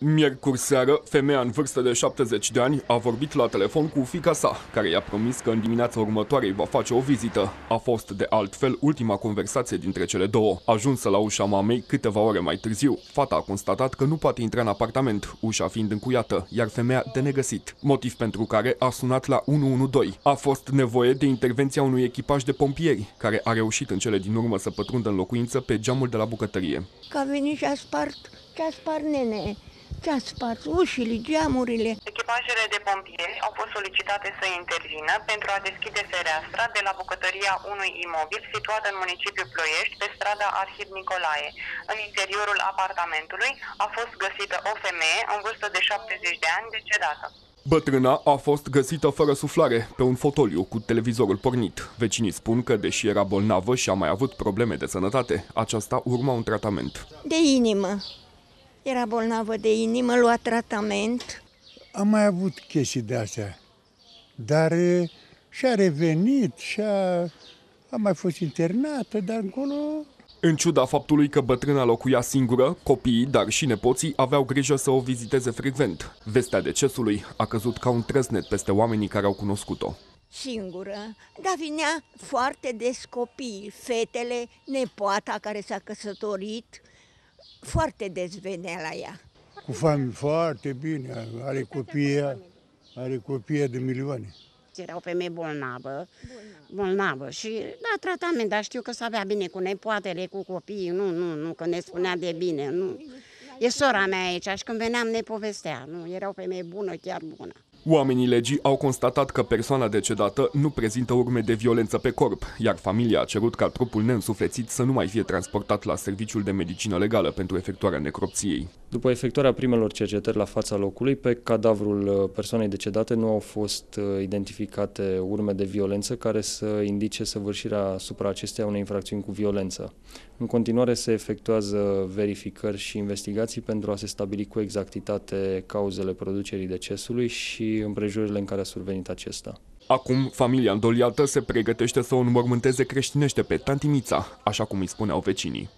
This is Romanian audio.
Miercuri seară, femeia în vârstă de 70 de ani a vorbit la telefon cu fica sa, care i-a promis că în dimineața următoare îi va face o vizită. A fost de altfel ultima conversație dintre cele două. Ajunsă la ușa mamei câteva ore mai târziu, fata a constatat că nu poate intra în apartament, ușa fiind încuiată, iar femeia de negăsit, motiv pentru care a sunat la 112. A fost nevoie de intervenția unui echipaj de pompieri, care a reușit în cele din urmă să pătrundă în locuință pe geamul de la bucătărie. Că a venit și a spart, și a spart nene a spart ușile, geamurile. Echipajele de pompieri au fost solicitate să intervină pentru a deschide fereastra de la bucătăria unui imobil situat în municipiul Ploiești, pe strada Arhid Nicolae. În interiorul apartamentului a fost găsită o femeie în vârstă de 70 de ani decedată. Bătrâna a fost găsită fără suflare, pe un fotoliu, cu televizorul pornit. Vecinii spun că, deși era bolnavă și a mai avut probleme de sănătate, aceasta urma un tratament. De inimă. Era bolnavă de inimă, lua tratament. Am mai avut chestii de astea, dar și-a revenit și-a a mai fost internată, dar încolo... În ciuda faptului că bătrâna locuia singură, copiii, dar și nepoții aveau grijă să o viziteze frecvent. Vestea decesului a căzut ca un trăsnet peste oamenii care au cunoscut-o. Singură, dar vinea foarte des copii, fetele, nepoata care s-a căsătorit, foarte des venea la ea. Cu familie foarte bine, are copii, are copii de milioane. Era o femeie bolnavă, bolnavă, și da, tratament, dar știu că să avea bine cu nepoatele, cu copiii, nu, nu, nu, că ne spunea de bine, nu. E sora mea aici și când veneam ne povestea, nu, era o femeie bună, chiar bună. Oamenii legii au constatat că persoana decedată nu prezintă urme de violență pe corp, iar familia a cerut ca trupul neînsuflețit să nu mai fie transportat la serviciul de medicină legală pentru efectuarea necropției. După efectuarea primelor cercetări la fața locului, pe cadavrul uh, persoanei decedate nu au fost uh, identificate urme de violență care să indice săvârșirea asupra acesteia unei infracțiuni cu violență. În continuare se efectuează verificări și investigații pentru a se stabili cu exactitate cauzele producerii decesului și împrejurile în care a survenit acesta. Acum, familia îndoliată se pregătește să o înmormânteze creștinește pe tantimița, așa cum îi spuneau vecinii.